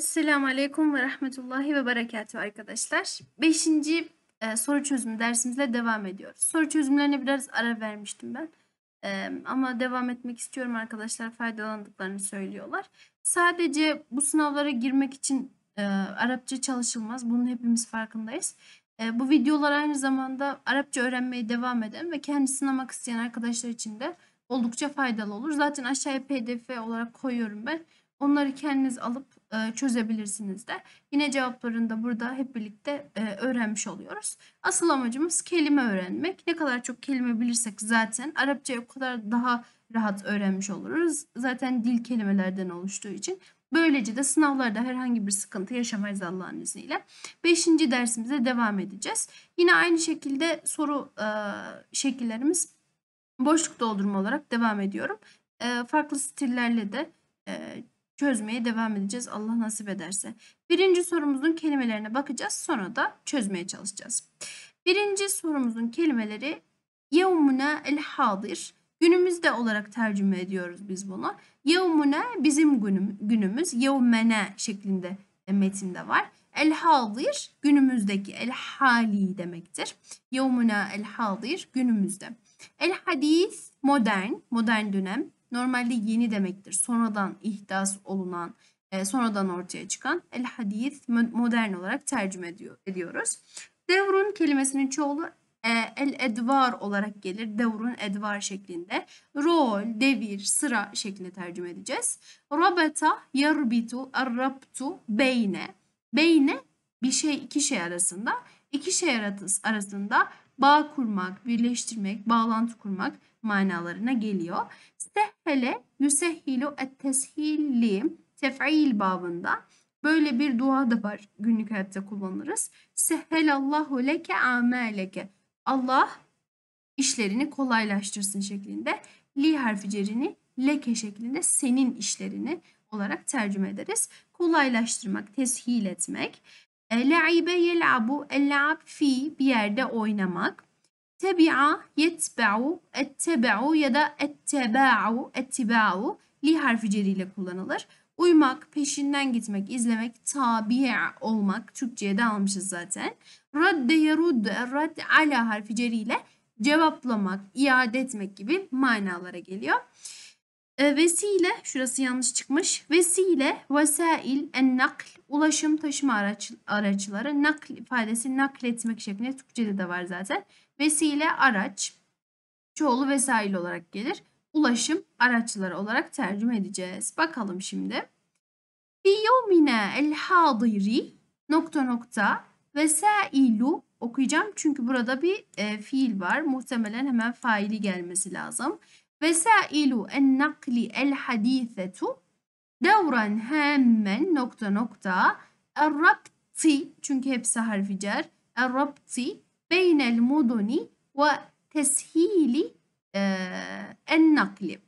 Esselamu Aleyküm ve Rahmetullahi ve Berekatü arkadaşlar. Beşinci e, soru çözümü dersimizle devam ediyoruz. Soru çözümlerine biraz ara vermiştim ben. E, ama devam etmek istiyorum arkadaşlar. Faydalandıklarını söylüyorlar. Sadece bu sınavlara girmek için e, Arapça çalışılmaz. Bunun hepimiz farkındayız. E, bu videolar aynı zamanda Arapça öğrenmeye devam eden ve kendi sınamak isteyen arkadaşlar için de oldukça faydalı olur. Zaten aşağıya pdf olarak koyuyorum ben. Onları kendiniz alıp e, çözebilirsiniz de. Yine cevaplarını da burada hep birlikte e, öğrenmiş oluyoruz. Asıl amacımız kelime öğrenmek. Ne kadar çok kelime bilirsek zaten Arapçayı o kadar daha rahat öğrenmiş oluruz. Zaten dil kelimelerden oluştuğu için. Böylece de sınavlarda herhangi bir sıkıntı yaşamayız Allah'ın izniyle. Beşinci dersimize devam edeceğiz. Yine aynı şekilde soru e, şekillerimiz boşluk doldurma olarak devam ediyorum. farklı stillerle de e, çözmeye devam edeceğiz Allah nasip ederse. Birinci sorumuzun kelimelerine bakacağız sonra da çözmeye çalışacağız. Birinci sorumuzun kelimeleri yevmuna el hadir. Günümüzde olarak tercüme ediyoruz biz bunu. Yevmuna bizim günüm, günümüz. Yevmene şeklinde e, metinde var. El hadir günümüzdeki el hali demektir. Yevmuna el hadir günümüzde. El hadis modern, modern dönem normalde yeni demektir. Sonradan ihdas olunan, e, sonradan ortaya çıkan el hadis modern olarak tercüme ediyor, ediyoruz. Devrun kelimesinin çoğulu e, el edvar olarak gelir. Devrun edvar şeklinde. Rol, devir, sıra şeklinde tercüme edeceğiz. Rabeta, yarbitu arrabtu beyne. Beyne bir şey iki şey arasında. iki şey arasında bağ kurmak, birleştirmek, bağlantı kurmak manalarına geliyor. Sehhele yusehhilu etteshilli tef'il babında böyle bir dua da var günlük hayatta kullanırız. Sehhelallahu leke ameleke. Allah işlerini kolaylaştırsın şeklinde. Li harfi cerini leke şeklinde senin işlerini olarak tercüme ederiz. Kolaylaştırmak, teshil etmek. E, Le'ibe yel'abu, el fi bir yerde oynamak. Tebi'a yetbe'u, ettebe'u ya da etteba'u, ettiba'u li harfi ceriyle kullanılır. Uymak, peşinden gitmek, izlemek, tabi'a olmak. Türkçe'ye de almışız zaten. Radde yerud, rad ala harfi ceriyle cevaplamak, iade etmek gibi manalara geliyor. E, vesile, şurası yanlış çıkmış. Vesile, vesail, en nakl, ulaşım, taşıma araç, araçları, nakl ifadesi nakletmek şeklinde Türkçe'de de var zaten. Vesile araç, çoğulu vesaire olarak gelir. Ulaşım araçları olarak tercüme edeceğiz. Bakalım şimdi. Fi yevmine el hadiri nokta nokta vesailu okuyacağım. Çünkü burada bir e, fiil var. Muhtemelen hemen faili gelmesi lazım. Vesailu en nakli el hadisetu devran hemen nokta nokta errabti çünkü hepsi harfi cer errabti beynel muduni ve teshili e, en nakli.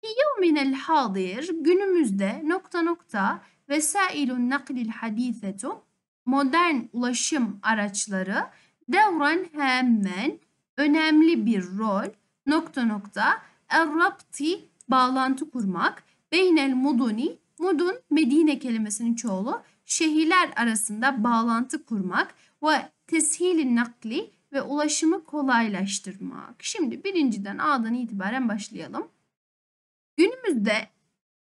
Fi günümüzde nokta nokta vesailun naklil hadisetu modern ulaşım araçları devran hemen önemli bir rol nokta nokta errapti bağlantı kurmak beynel muduni mudun Medine kelimesinin çoğulu şehirler arasında bağlantı kurmak ve teshilin nakli ve ulaşımı kolaylaştırmak. Şimdi birinciden A'dan itibaren başlayalım. Günümüzde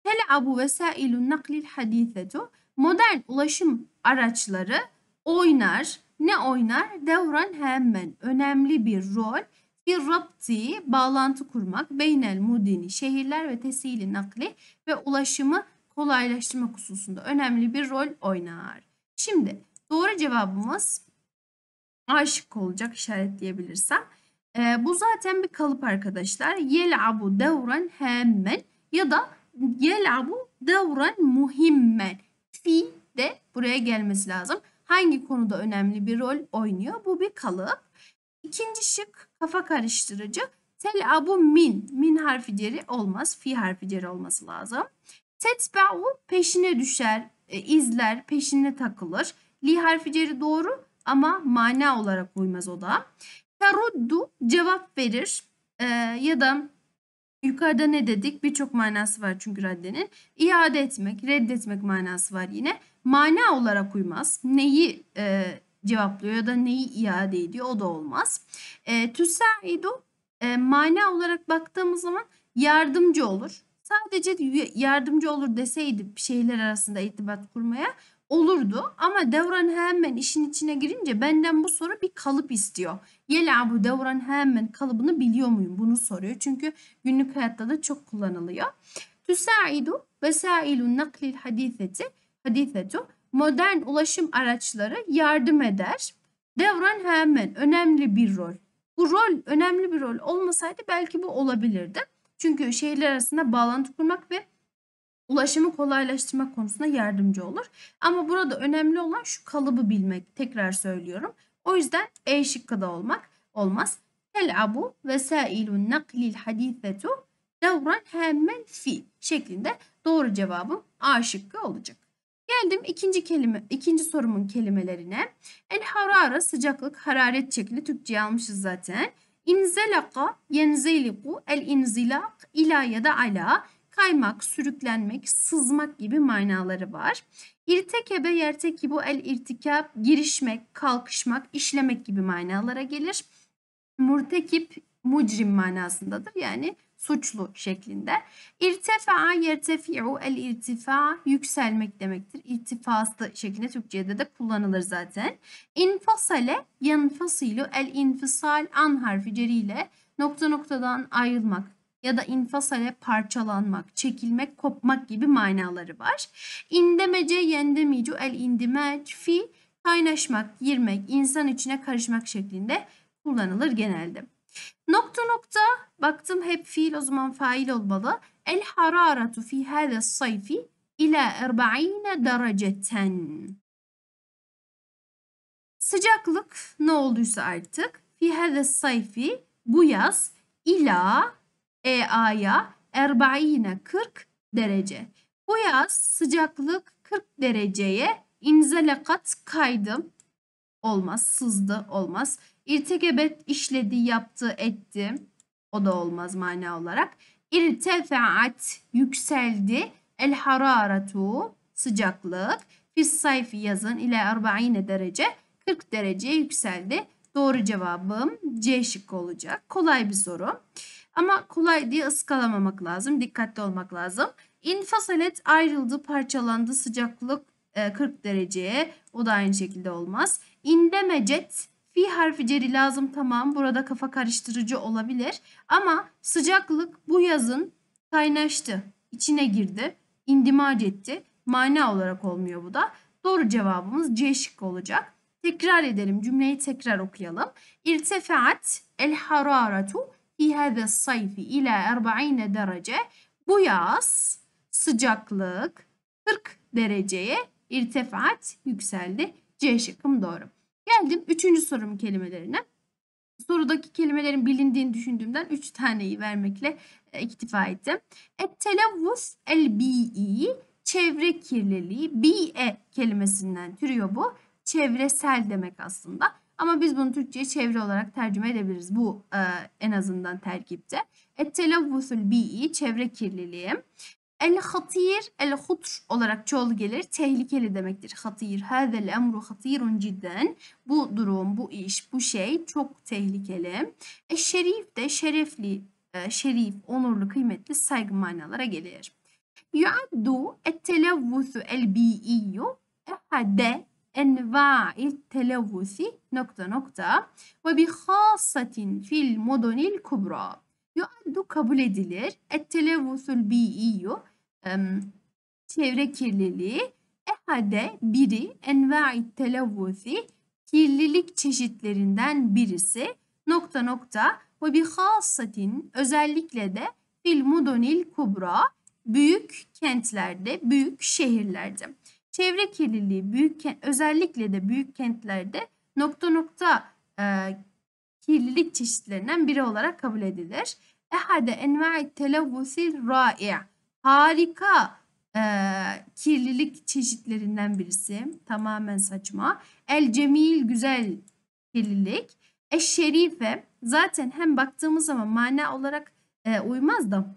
teleabu vesailun naklil hadisetu modern ulaşım araçları oynar. Ne oynar? Devran hemen önemli bir rol. Bir rapti, bağlantı kurmak, beynel mudini, şehirler ve tesili nakli ve ulaşımı kolaylaştırmak hususunda önemli bir rol oynar. Şimdi Doğru cevabımız A şıkkı olacak işaretleyebilirsem. Ee, bu zaten bir kalıp arkadaşlar. Yel'abu devran hemmen ya da yel'abu devran muhimmen. Fi de buraya gelmesi lazım. Hangi konuda önemli bir rol oynuyor? Bu bir kalıp. İkinci şık kafa karıştırıcı. Telabu min. Min harfi ceri olmaz. Fi harfi ceri olması lazım. Tetba'u peşine düşer, e, izler, peşine takılır. Li harfi ceri doğru ama mana olarak uymaz o da. Teruddu cevap verir ee, ya da yukarıda ne dedik? Birçok manası var çünkü reddenin. İade etmek, reddetmek manası var yine. Mana olarak uymaz. Neyi e, cevaplıyor ya da neyi iade ediyor o da olmaz. E, Tüsaidu e, mana olarak baktığımız zaman yardımcı olur. Sadece yardımcı olur deseydi bir şeyler arasında irtibat kurmaya olurdu. Ama Devran hemen işin içine girince benden bu soru bir kalıp istiyor. Yela bu Devran hemen kalıbını biliyor muyum? Bunu soruyor. Çünkü günlük hayatta da çok kullanılıyor. Tüsaidu vesailu naklil hadiseti hadisetu modern ulaşım araçları yardım eder. Devran hemen önemli bir rol. Bu rol önemli bir rol olmasaydı belki bu olabilirdi. Çünkü şehirler arasında bağlantı kurmak ve ulaşımı kolaylaştırmak konusunda yardımcı olur. Ama burada önemli olan şu kalıbı bilmek. Tekrar söylüyorum. O yüzden E şıkkı da olmak olmaz. Tel'abu vesailun naklil hadithetu devran hemmel fi şeklinde doğru cevabım A şıkkı olacak. Geldim ikinci kelime, ikinci sorumun kelimelerine. El harara sıcaklık, hararet şekli Türkçe almışız zaten. İnzelaka, yenzeliku, el inzilak, ila ya da ala kaymak, sürüklenmek, sızmak gibi manaları var. İrtekebe, yertekibu, el irtikab, girişmek, kalkışmak, işlemek gibi manalara gelir. Murtekip, mucrim manasındadır. Yani suçlu şeklinde. İrtefa yertefi'u el irtifa yükselmek demektir. İrtifası şeklinde Türkçe'de de kullanılır zaten. İnfasale yanfasilu el infisal an harfi ile nokta noktadan ayrılmak ya da infasale parçalanmak, çekilmek, kopmak gibi manaları var. İndemece, yendemicu, el indimec, fi kaynaşmak, girmek, insan içine karışmak şeklinde kullanılır genelde. Nokta nokta baktım hep fiil o zaman fail olmalı. El hararatu fi hada sayfi ila 40 dereceten. Sıcaklık ne olduysa artık fi hada sayfi bu yaz ila EA'ya erbaine 40 derece. Bu yaz sıcaklık 40 dereceye inzelekat kaydım olmaz, sızdı olmaz. İrtekebet işledi, yaptı, etti. O da olmaz mana olarak. İrtefaat yükseldi. El hararatu sıcaklık. Fis sayfi yazın ile 40 derece 40 dereceye yükseldi. Doğru cevabım C şık olacak. Kolay bir soru. Ama kolay diye ıskalamamak lazım. Dikkatli olmak lazım. İnfasalet ayrıldı, parçalandı, sıcaklık 40 e, dereceye. O da aynı şekilde olmaz. İndemecet fi harfi ceri lazım tamam. Burada kafa karıştırıcı olabilir. Ama sıcaklık bu yazın kaynaştı. içine girdi. indimac etti. Mana olarak olmuyor bu da. Doğru cevabımız C şık olacak. Tekrar edelim. Cümleyi tekrar okuyalım. İrtefaat el hararatu fi hâze sayfi ila 40 derece bu yaz sıcaklık 40 dereceye irtifat yükseldi. C şıkkım doğru. Geldim 3. sorum kelimelerine. Sorudaki kelimelerin bilindiğini düşündüğümden 3 taneyi vermekle e, iktifa ettim. Ettelavvus el bi'i çevre kirliliği bi'e kelimesinden türüyor bu. Çevresel demek aslında. Ama biz bunu Türkçe'ye çeviri olarak tercüme edebiliriz. Bu e, en azından terkipte. Ettelavusul bi'i çevre kirliliği. El hatir, el hutr olarak çoğul gelir. Tehlikeli demektir. Hatir. Hazel emru hatirun cidden. Bu durum, bu iş, bu şey çok tehlikeli. E şerif de şerefli, e, şerif, onurlu, kıymetli, saygı manalara gelir. Yuaddu et televvusu el bi'iyyu ehade enva'il televvusi nokta nokta ve bi hasatin fil modonil kubra. Yuaddu kabul edilir. Et televvusul çevre kirliliği ehade biri enva'i televvusi kirlilik çeşitlerinden birisi nokta nokta ve bi hasatin özellikle de fil mudonil kubra büyük kentlerde, büyük şehirlerde. Çevre kirliliği büyük özellikle de büyük kentlerde nokta nokta e, kirlilik çeşitlerinden biri olarak kabul edilir. Ehade enva'i telavvusil ra'i. Harika e, kirlilik çeşitlerinden birisi. Tamamen saçma. El cemil güzel kirlilik. Eş şerife zaten hem baktığımız zaman mana olarak e, uymaz da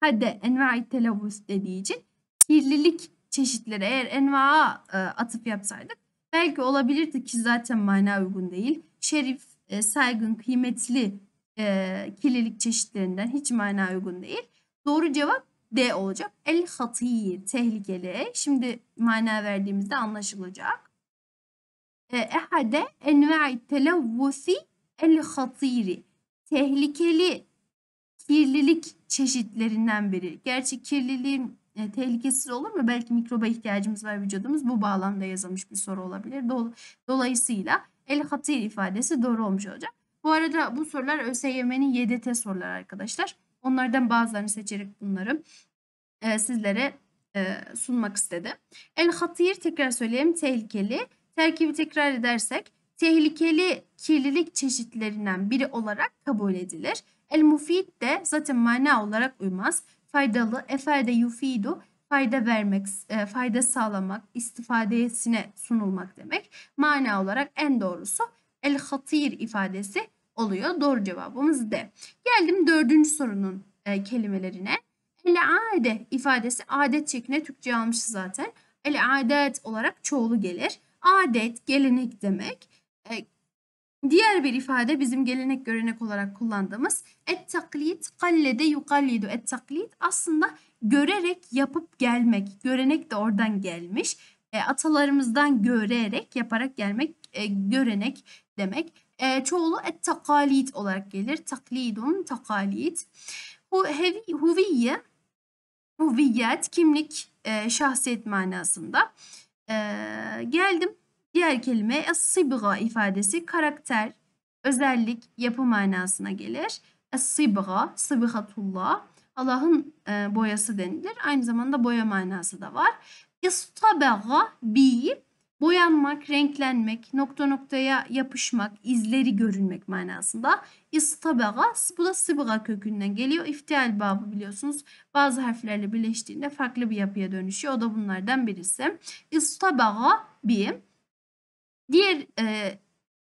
hadi enva'i telavvus dediği için kirlilik çeşitlere eğer enva e, atıf yapsaydık belki olabilirdi ki zaten mana uygun değil. Şerif, e, saygın, kıymetli e, kirlilik çeşitlerinden hiç mana uygun değil. Doğru cevap D olacak. El hatiyi tehlikeli. Şimdi mana verdiğimizde anlaşılacak. E, ehade enva'i televvusi el hatiri. Tehlikeli kirlilik çeşitlerinden biri. Gerçi kirliliğin e, tehlikesiz olur mu? Belki mikroba ihtiyacımız var vücudumuz. Bu bağlamda yazılmış bir soru olabilir. Dol Dolayısıyla el hatir ifadesi doğru olmuş olacak. Bu arada bu sorular ÖSYM'nin YDT soruları arkadaşlar. Onlardan bazılarını seçerek bunları e, sizlere e, sunmak istedim. El hatir tekrar söyleyeyim tehlikeli. Terkibi tekrar edersek tehlikeli kirlilik çeşitlerinden biri olarak kabul edilir. El mufid de zaten mana olarak uymaz faydalı, efade yufidu fayda vermek, e, fayda sağlamak, istifadesine sunulmak demek. Mana olarak en doğrusu el hatir ifadesi oluyor. Doğru cevabımız D. Geldim dördüncü sorunun e, kelimelerine. El ade ifadesi adet şeklinde Türkçe almış zaten. El adet olarak çoğulu gelir. Adet, gelenek demek. E, Diğer bir ifade bizim gelenek görenek olarak kullandığımız et taklit kallede yukallidu et taklit aslında görerek yapıp gelmek. Görenek de oradan gelmiş. E, atalarımızdan görerek yaparak gelmek e, görenek demek. E, çoğulu et takalit olarak gelir. Taklidun takalit. Hu, hevi, huviye huviyet kimlik e, şahsiyet manasında. E, geldim Diğer kelime sibga ifadesi karakter, özellik, yapı manasına gelir. Sibga, sibgatullah Allah'ın e, boyası denilir. Aynı zamanda boya manası da var. İstabaga bi boyanmak, renklenmek, nokta noktaya yapışmak, izleri görünmek manasında. İstabaga bu da sibga kökünden geliyor. İftial babı biliyorsunuz bazı harflerle birleştiğinde farklı bir yapıya dönüşüyor. O da bunlardan birisi. İstabaga bi Diğer e,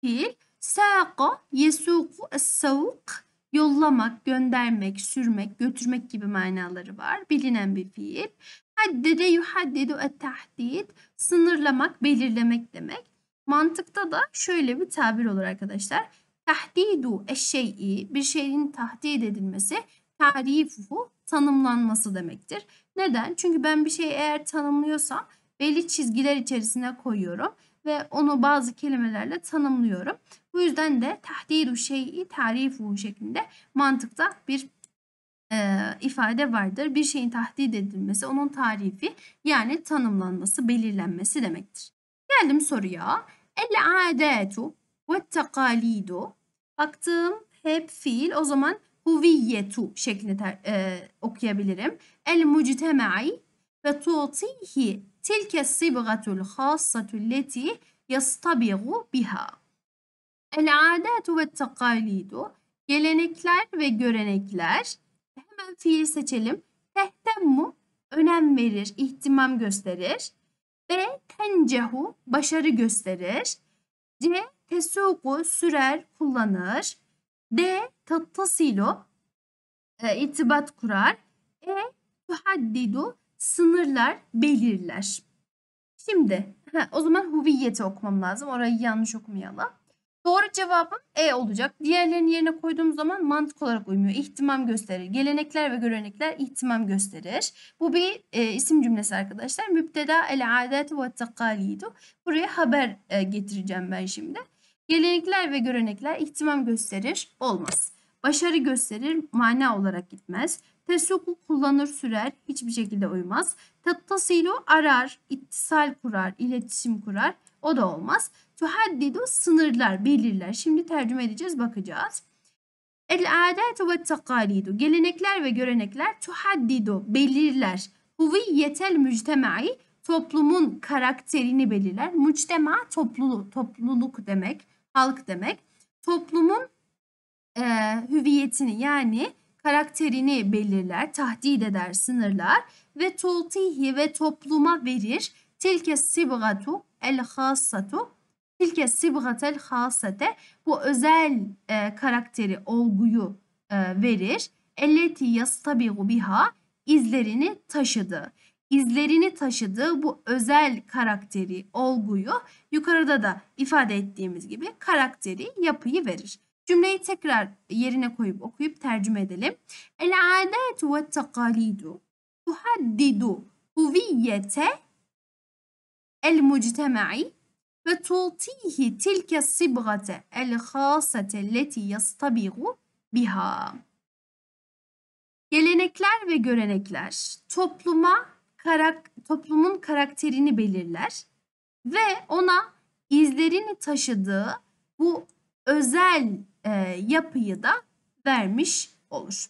fiil sâqa yesûku es-savk yollamak, göndermek, sürmek, götürmek gibi manaları var. Bilinen bir fiil. Haddede yuhaddedu et-tahdid sınırlamak, belirlemek demek. Mantıkta da şöyle bir tabir olur arkadaşlar. Tahdidu eşeyi bir şeyin tahdid edilmesi tarifu tanımlanması demektir. Neden? Çünkü ben bir şeyi eğer tanımlıyorsam belli çizgiler içerisine koyuyorum ve onu bazı kelimelerle tanımlıyorum. Bu yüzden de tahdidu şeyi tarifu şeklinde mantıkta bir e, ifade vardır. Bir şeyin tahdid edilmesi onun tarifi yani tanımlanması, belirlenmesi demektir. Geldim soruya. El adetu ve takalidu. Baktım hep fiil o zaman huviyetu şeklinde e, okuyabilirim. El muctemai ve tu'tihi تلك الصبغة الخاصة التي يصطبغ بها العادات والتقاليد gelenekler ve görenekler hemen fiil seçelim. Tehtemmu önem verir, ihtimam gösterir. B. Tencehu başarı gösterir. C. Tesuku sürer, kullanır. D. Tattasilu e, itibat kurar. E. Tuhaddidu sınırlar belirler. Şimdi he, o zaman huviyeti okumam lazım. Orayı yanlış okumayalım. Doğru cevabım E olacak. Diğerlerini yerine koyduğum zaman mantık olarak uymuyor. İhtimam gösterir. Gelenekler ve görenekler ihtimam gösterir. Bu bir e, isim cümlesi arkadaşlar. Mübteda el adeti ve takalidu. Buraya haber e, getireceğim ben şimdi. Gelenekler ve görenekler ihtimam gösterir. Olmaz. Başarı gösterir. Mana olarak gitmez. Tesuku kullanır sürer, hiçbir şekilde uymaz. Tattasilu arar, ittisal kurar, iletişim kurar. O da olmaz. Tuhaddidu sınırlar, belirler. Şimdi tercüme edeceğiz, bakacağız. El adatu ve takalidu. Gelenekler ve görenekler tuhaddidu, belirler. Huviyetel müctemai, toplumun karakterini belirler. Müctema, toplulu, topluluk demek, halk demek. Toplumun e, hüviyetini yani karakterini belirler, tahdid eder, sınırlar ve tultihi ve topluma verir. Tilke sibgatu el hassatu tilke sibgatel hasete bu özel e, karakteri, olguyu e, verir. Elleti yastabigu biha izlerini taşıdı. İzlerini taşıdığı bu özel karakteri, olguyu yukarıda da ifade ettiğimiz gibi karakteri, yapıyı verir. Cümleyi tekrar yerine koyup okuyup tercüme edelim. El adet ve takalidu tuhaddidu huviyete el muctema'i ve tu'tihi tilke sibgate el khasate leti yastabigu biha. Gelenekler ve görenekler topluma karak, toplumun karakterini belirler ve ona izlerini taşıdığı bu özel e, yapıyı da vermiş olur.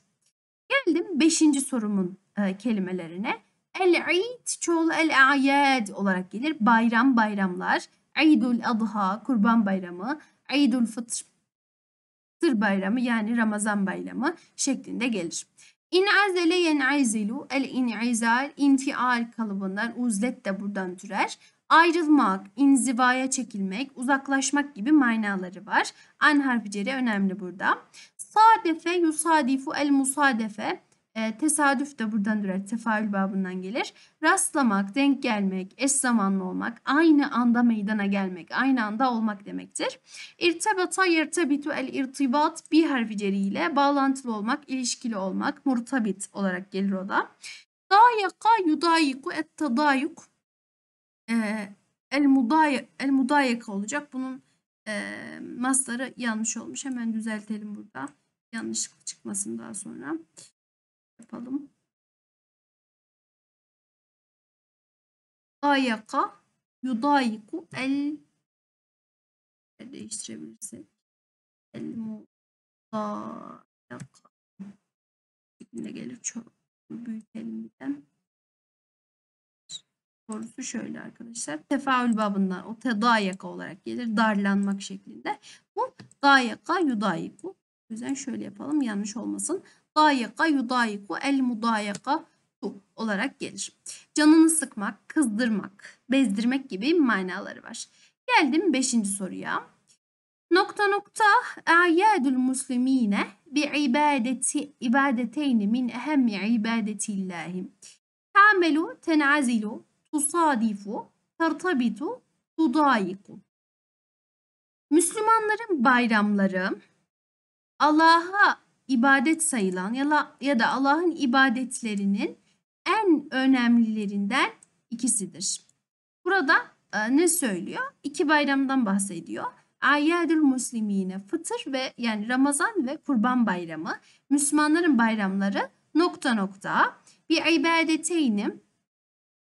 Geldim beşinci sorumun e, kelimelerine. El-Eid çoğul el-Ayad olarak gelir. Bayram bayramlar. Eidul Adha kurban bayramı. Eidul Fıtr Fıtır bayramı yani Ramazan bayramı şeklinde gelir. İn azele yen'izilu el in'izal infial kalıbından uzlet de buradan türer ayrılmak, inzivaya çekilmek, uzaklaşmak gibi manaları var. An harfi ceri önemli burada. Sadefe, yusadifu, el musadefe. E, tesadüf de buradan türer. Tefaül babından gelir. Rastlamak, denk gelmek, eş zamanlı olmak, aynı anda meydana gelmek, aynı anda olmak demektir. İrtebata yertebitu el irtibat bir harfi ceriyle bağlantılı olmak, ilişkili olmak, murtabit olarak gelir o da. Dayaka yudayiku et tadayuk ee, el mudayek el mudayeka olacak. Bunun e, masları yanlış olmuş. Hemen düzeltelim burada. Yanlışlık çıkmasın daha sonra. Yapalım. Mudayeka yudayiku el değiştirebilirsin. El mudayeka şeklinde gelir. Çok büyütelim bir de sorusu şöyle arkadaşlar. Tefaül babından o tedayaka olarak gelir. Darlanmak şeklinde. Bu dayaka yudayiku. O yüzden şöyle yapalım yanlış olmasın. Dayaka yudayiku el mudayaka bu olarak gelir. Canını sıkmak, kızdırmak, bezdirmek gibi manaları var. Geldim beşinci soruya. Nokta nokta ayadul muslimine bi ibadeti ibadeteyni min ehemmi ibadetillahi. Tamelu tenazilu tusadifu tartabitu, tudayiku. Müslümanların bayramları Allah'a ibadet sayılan ya da Allah'ın ibadetlerinin en önemlilerinden ikisidir. Burada e, ne söylüyor? İki bayramdan bahsediyor. Ayyadül Müslimine fıtır ve yani Ramazan ve Kurban Bayramı Müslümanların bayramları nokta nokta bir ibadeteynim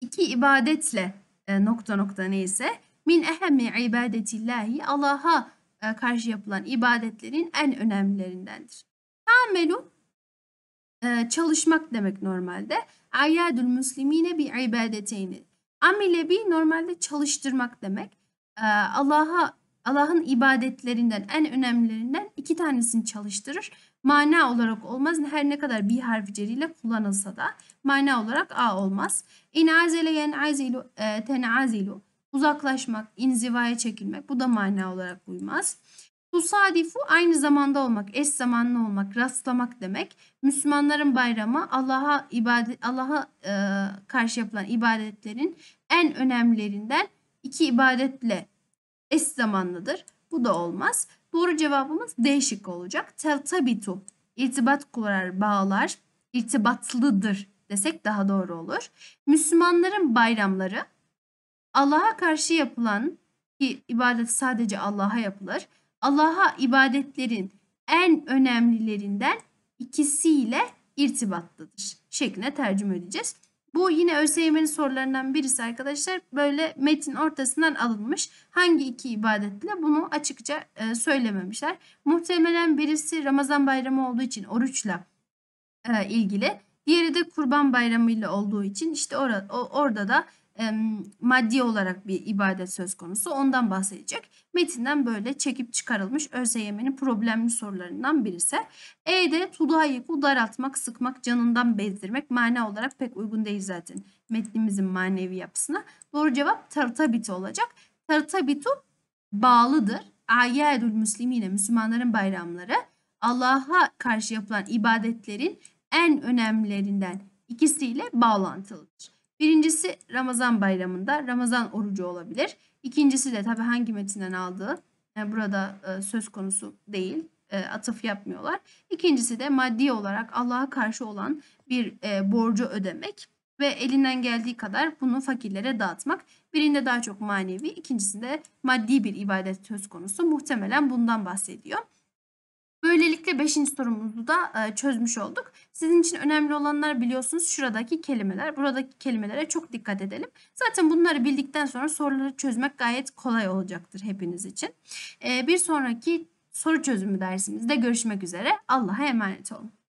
iki ibadetle e, nokta nokta neyse min ehemmi ibadetillahi Allah'a e, karşı yapılan ibadetlerin en önemlilerindendir. Taammelun e, çalışmak demek normalde. Ayyadül müslimine bir ibadeteyni. Amile bir normalde çalıştırmak demek. E, Allah'a Allah'ın ibadetlerinden en önemlilerinden iki tanesini çalıştırır Mana olarak olmaz. Her ne kadar bir harfi ceriyle kullanılsa da mana olarak a olmaz. İnazele yenazilu e, tenazilu. Uzaklaşmak, inzivaya çekilmek. Bu da mana olarak uymaz. Tusadifu aynı zamanda olmak, eş zamanlı olmak, rastlamak demek. Müslümanların bayramı Allah'a ibadet Allah'a e, karşı yapılan ibadetlerin en önemlilerinden iki ibadetle eş zamanlıdır. Bu da olmaz. Doğru cevabımız D şıkkı olacak. Teltabitu irtibat kurar, bağlar, irtibatlıdır desek daha doğru olur. Müslümanların bayramları Allah'a karşı yapılan ki ibadet sadece Allah'a yapılır. Allah'a ibadetlerin en önemlilerinden ikisiyle irtibatlıdır şeklinde tercüme edeceğiz. Bu yine ÖSYM'nin sorularından birisi arkadaşlar. Böyle metin ortasından alınmış. Hangi iki ibadetle bunu açıkça e, söylememişler. Muhtemelen birisi Ramazan bayramı olduğu için oruçla e, ilgili. Diğeri de kurban bayramı ile olduğu için işte or orada da maddi olarak bir ibadet söz konusu. Ondan bahsedecek. Metinden böyle çekip çıkarılmış ÖSYM'nin problemli sorularından birisi. E'de tudayiku daraltmak, sıkmak, canından bezdirmek mana olarak pek uygun değil zaten. Metnimizin manevi yapısına. Doğru cevap tartabitu olacak. Tartabitu bağlıdır. Ayyedül Müslimine Müslümanların bayramları Allah'a karşı yapılan ibadetlerin en önemlilerinden ikisiyle bağlantılıdır. Birincisi Ramazan bayramında Ramazan orucu olabilir. İkincisi de tabii hangi metinden aldığı yani e, burada e, söz konusu değil. E, atıf yapmıyorlar. İkincisi de maddi olarak Allah'a karşı olan bir e, borcu ödemek ve elinden geldiği kadar bunu fakirlere dağıtmak. Birinde daha çok manevi, ikincisinde maddi bir ibadet söz konusu. Muhtemelen bundan bahsediyor. Böylelikle 5. sorumuzu da e, çözmüş olduk. Sizin için önemli olanlar biliyorsunuz şuradaki kelimeler. Buradaki kelimelere çok dikkat edelim. Zaten bunları bildikten sonra soruları çözmek gayet kolay olacaktır hepiniz için. E, bir sonraki soru çözümü dersimizde görüşmek üzere. Allah'a emanet olun.